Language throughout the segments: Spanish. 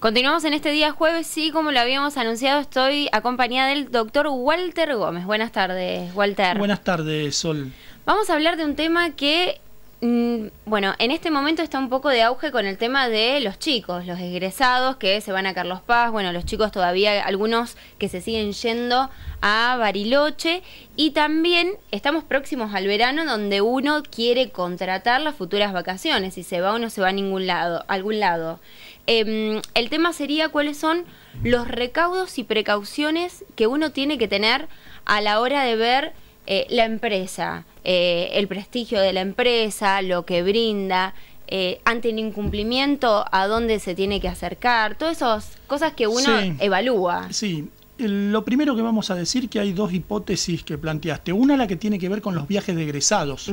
Continuamos en este día jueves, sí, como lo habíamos anunciado, estoy acompañada del doctor Walter Gómez. Buenas tardes, Walter. Buenas tardes, Sol. Vamos a hablar de un tema que, mm, bueno, en este momento está un poco de auge con el tema de los chicos, los egresados que se van a Carlos Paz, bueno, los chicos todavía, algunos que se siguen yendo a Bariloche, y también estamos próximos al verano donde uno quiere contratar las futuras vacaciones, si se va o no se va a ningún lado, a algún lado. Em, el tema sería cuáles son los recaudos y precauciones que uno tiene que tener a la hora de ver eh, la empresa, eh, el prestigio de la empresa, lo que brinda, eh, ante el incumplimiento, a dónde se tiene que acercar, todas esas cosas que uno evalúa. Sí, lo primero que vamos a decir que hay dos hipótesis que planteaste. Una la que tiene que ver con los viajes de egresados.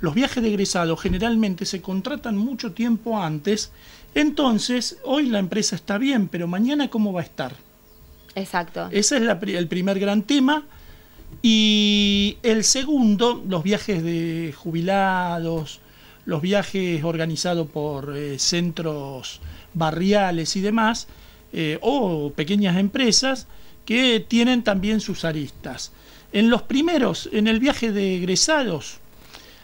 Los viajes de egresados generalmente se contratan mucho tiempo antes, entonces hoy la empresa está bien, pero mañana cómo va a estar. Exacto. Ese es el primer gran tema. Y el segundo, los viajes de jubilados, los viajes organizados por eh, centros barriales y demás, eh, o pequeñas empresas que tienen también sus aristas. En los primeros, en el viaje de egresados,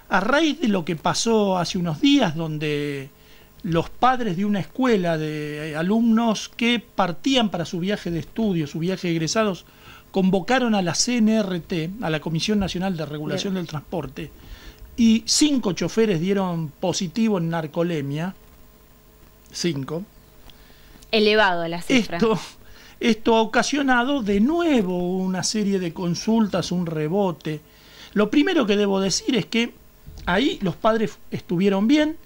a raíz de lo que pasó hace unos días, donde los padres de una escuela de eh, alumnos que partían para su viaje de estudio, su viaje de egresados, convocaron a la CNRT, a la Comisión Nacional de Regulación del Transporte, y cinco choferes dieron positivo en narcolemia. Cinco. Elevado la cifra. esto ha ocasionado de nuevo una serie de consultas, un rebote. Lo primero que debo decir es que ahí los padres estuvieron bien.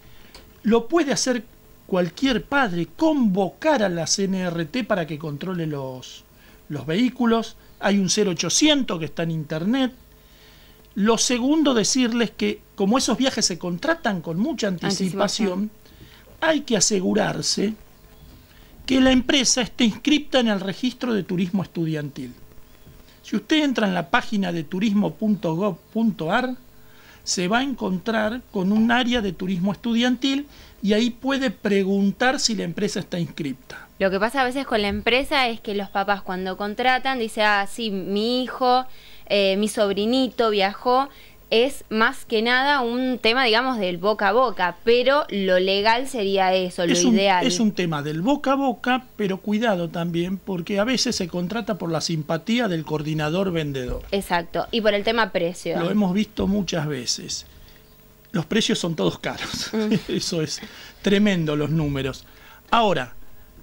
Lo puede hacer cualquier padre, convocar a la CNRT para que controle los, los vehículos. Hay un 0800 que está en internet. Lo segundo, decirles que como esos viajes se contratan con mucha anticipación, anticipación. hay que asegurarse que la empresa esté inscripta en el registro de turismo estudiantil. Si usted entra en la página de turismo.gov.ar, se va a encontrar con un área de turismo estudiantil y ahí puede preguntar si la empresa está inscripta. Lo que pasa a veces con la empresa es que los papás cuando contratan dicen, ah, sí, mi hijo, eh, mi sobrinito viajó es más que nada un tema, digamos, del boca a boca, pero lo legal sería eso, lo ideal. Es un tema del boca a boca, pero cuidado también, porque a veces se contrata por la simpatía del coordinador vendedor. Exacto, y por el tema precio. Lo hemos visto muchas veces. Los precios son todos caros, mm. eso es tremendo los números. Ahora,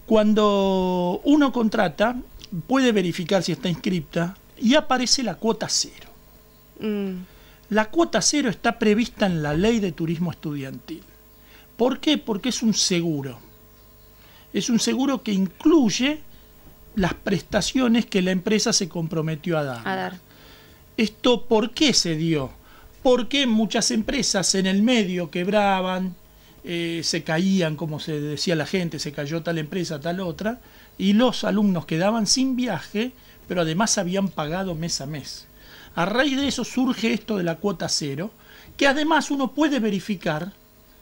cuando uno contrata, puede verificar si está inscripta y aparece la cuota cero. Mm. La cuota cero está prevista en la ley de turismo estudiantil. ¿Por qué? Porque es un seguro. Es un seguro que incluye las prestaciones que la empresa se comprometió a dar. A dar. ¿Esto por qué se dio? Porque muchas empresas en el medio quebraban, eh, se caían, como se decía la gente, se cayó tal empresa, tal otra, y los alumnos quedaban sin viaje, pero además habían pagado mes a mes. A raíz de eso surge esto de la cuota cero, que además uno puede verificar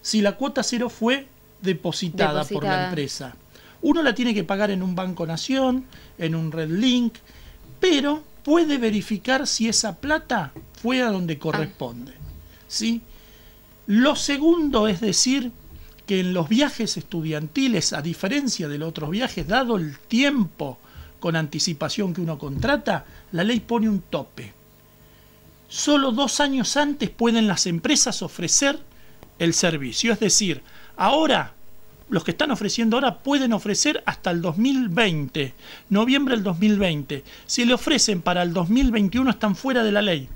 si la cuota cero fue depositada, por la empresa. Uno la tiene que pagar en un Banco Nación, en un Red Link, pero puede verificar si esa plata fue a donde corresponde. ¿sí? Lo segundo es decir que en los viajes estudiantiles, a diferencia de los otros viajes, dado el tiempo con anticipación que uno contrata, la ley pone un tope solo dos años antes pueden las empresas ofrecer el servicio. Es decir, ahora, los que están ofreciendo ahora pueden ofrecer hasta el 2020, noviembre del 2020. Si le ofrecen para el 2021 están fuera de la ley.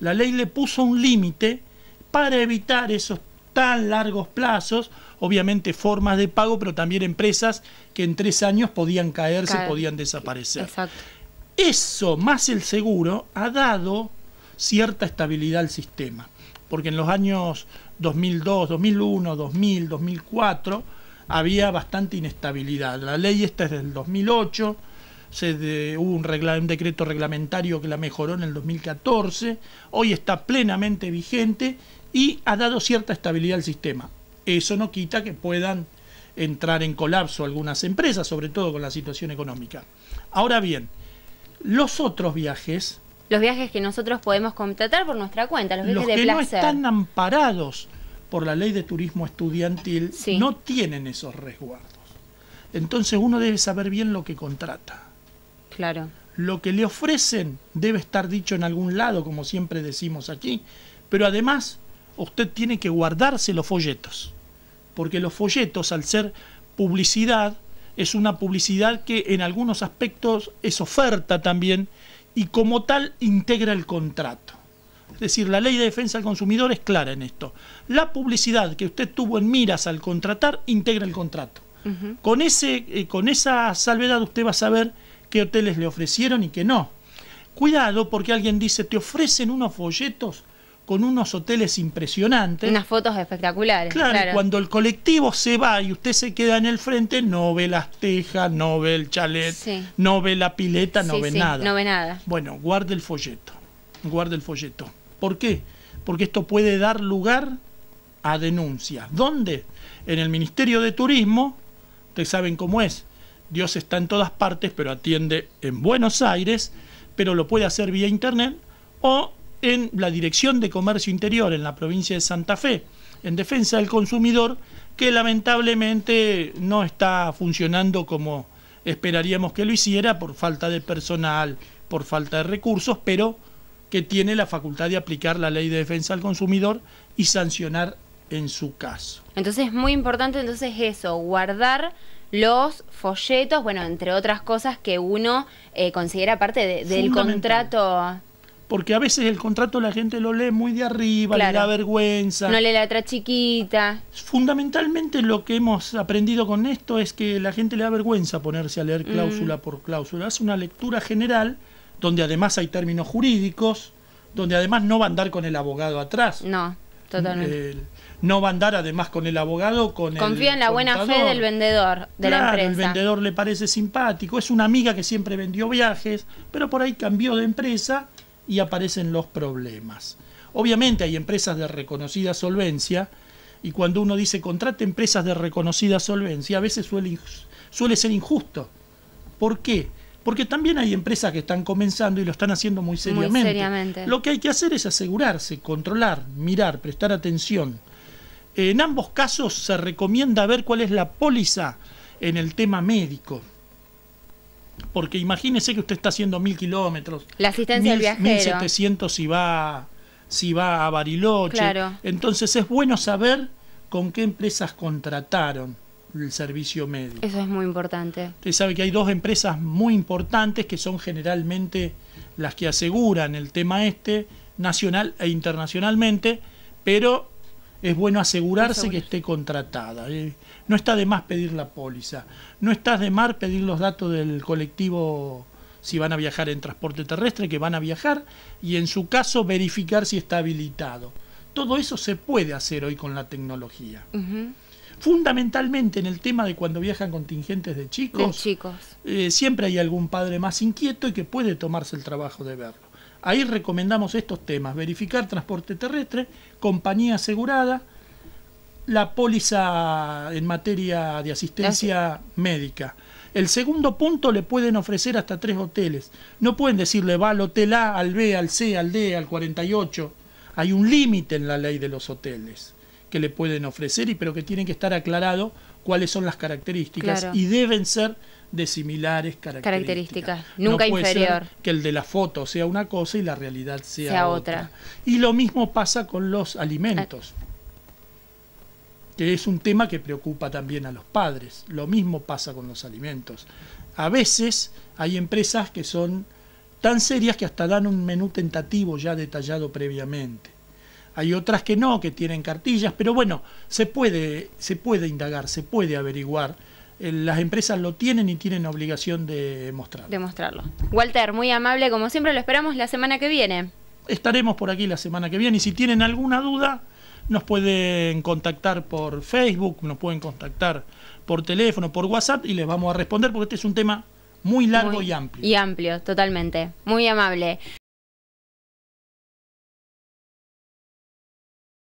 La ley le puso un límite para evitar esos tan largos plazos, obviamente formas de pago, pero también empresas que en tres años podían caerse, podían desaparecer. Eso más el seguro ha dado cierta estabilidad al sistema, porque en los años 2002, 2001, 2000, 2004 había bastante inestabilidad. La ley esta es del 2008, se de, hubo un, un, decreto reglamentario que la mejoró en el 2014, hoy está plenamente vigente y ha dado cierta estabilidad al sistema. Eso no quita que puedan entrar en colapso algunas empresas, sobre todo con la situación económica. Ahora bien, los otros viajes los viajes que nosotros podemos contratar por nuestra cuenta, los viajes los que no están amparados por la ley de turismo estudiantil no tienen esos resguardos. Entonces uno debe saber bien lo que contrata. Claro. Lo que le ofrecen debe estar dicho en algún lado, como siempre decimos aquí, pero además usted tiene que guardarse los folletos, porque los folletos al ser publicidad es una publicidad que en algunos aspectos es oferta también y como tal integra el contrato. Es decir, la ley de defensa del consumidor es clara en esto. La publicidad que usted tuvo en miras al contratar integra el contrato. con, ese, eh, con esa salvedad usted va a saber qué hoteles le ofrecieron y qué no. Cuidado porque alguien dice, te ofrecen unos folletos con unos hoteles impresionantes. Unas fotos espectaculares. Claro, cuando el colectivo se va y usted se queda en el frente, no ve las tejas, no ve el chalet, no ve la pileta, no ve nada. No ve nada. Bueno, guarde el folleto. Guarde el folleto. ¿Por qué? Porque esto puede dar lugar a denuncias. ¿Dónde? En el Ministerio de Turismo, ustedes saben cómo es. Dios está en todas partes, pero atiende en Buenos Aires, pero lo puede hacer vía internet o en la Dirección de Comercio Interior en la provincia de Santa Fe, en defensa del consumidor, que lamentablemente no está funcionando como esperaríamos que lo hiciera por falta de personal, por falta de recursos, pero que tiene la facultad de aplicar la ley de defensa al consumidor y sancionar en su caso. Entonces es muy importante entonces eso, guardar los folletos, bueno, entre otras cosas que uno eh, considera parte del contrato porque a veces el contrato la gente lo lee muy de arriba, le da vergüenza. No lee la otra chiquita. Fundamentalmente lo que hemos aprendido con esto es que la gente le da vergüenza ponerse a leer mm. cláusula por cláusula. Hace una lectura general donde además hay términos jurídicos, donde además no va a andar con el abogado atrás. No, totalmente. no va a andar además con el abogado, con Confía en la buena fe del vendedor, de la empresa. El vendedor le parece simpático, es una amiga que siempre vendió viajes, pero por ahí cambió de empresa y aparecen los problemas. Obviamente hay empresas de reconocida solvencia y cuando uno dice contrate empresas de reconocida solvencia, a veces suele, suele ser injusto. ¿Por qué? Porque también hay empresas que están comenzando y lo están haciendo muy muy seriamente. Lo que hay que hacer es asegurarse, controlar, mirar, prestar atención. En ambos casos se recomienda ver cuál es la póliza en el tema médico. Porque imagínese que usted está haciendo mil kilómetros. La asistencia del viajero. 1700 si va, si va a Bariloche. Claro. Entonces es bueno saber con qué empresas contrataron el servicio médico. Eso es muy importante. Usted sabe que hay dos empresas muy importantes que son generalmente las que aseguran el tema este, nacional e internacionalmente, pero es bueno asegurarse que esté contratada. ¿eh? no está de más pedir la póliza, no está de más pedir los datos del colectivo si van a viajar en transporte terrestre, que van a viajar, y en su caso verificar si está habilitado. Todo eso se puede hacer hoy con la tecnología. Fundamentalmente en el tema de cuando viajan contingentes de chicos, eh, siempre hay algún padre más inquieto y que puede tomarse el trabajo de verlo. Ahí recomendamos estos temas, verificar transporte terrestre, compañía asegurada, la póliza en materia de asistencia médica. El segundo punto le pueden ofrecer hasta tres hoteles. No pueden decirle va al hotel A, al B, al C, al D, al 48. Hay un límite en la ley de los hoteles que le pueden ofrecer, y pero que tienen que estar aclarado cuáles son las características y deben ser de similares características. características nunca inferior. que el de la foto sea una cosa y la realidad sea, otra. Y lo mismo pasa con los alimentos, ah. que es un tema que preocupa también a los padres. Lo mismo pasa con los alimentos. A veces hay empresas que son tan serias que hasta dan un menú tentativo ya detallado previamente hay otras que no, que tienen cartillas, pero bueno, se puede, se puede indagar, se puede averiguar. Eh, las empresas lo tienen y tienen obligación de mostrarlo. Walter, muy amable, como siempre lo esperamos la semana que viene. Estaremos por aquí la semana que viene y si tienen alguna duda, nos pueden contactar por Facebook, nos pueden contactar por teléfono, por WhatsApp y les vamos a responder porque este es un tema muy largo y amplio. Y amplio, totalmente. Muy amable.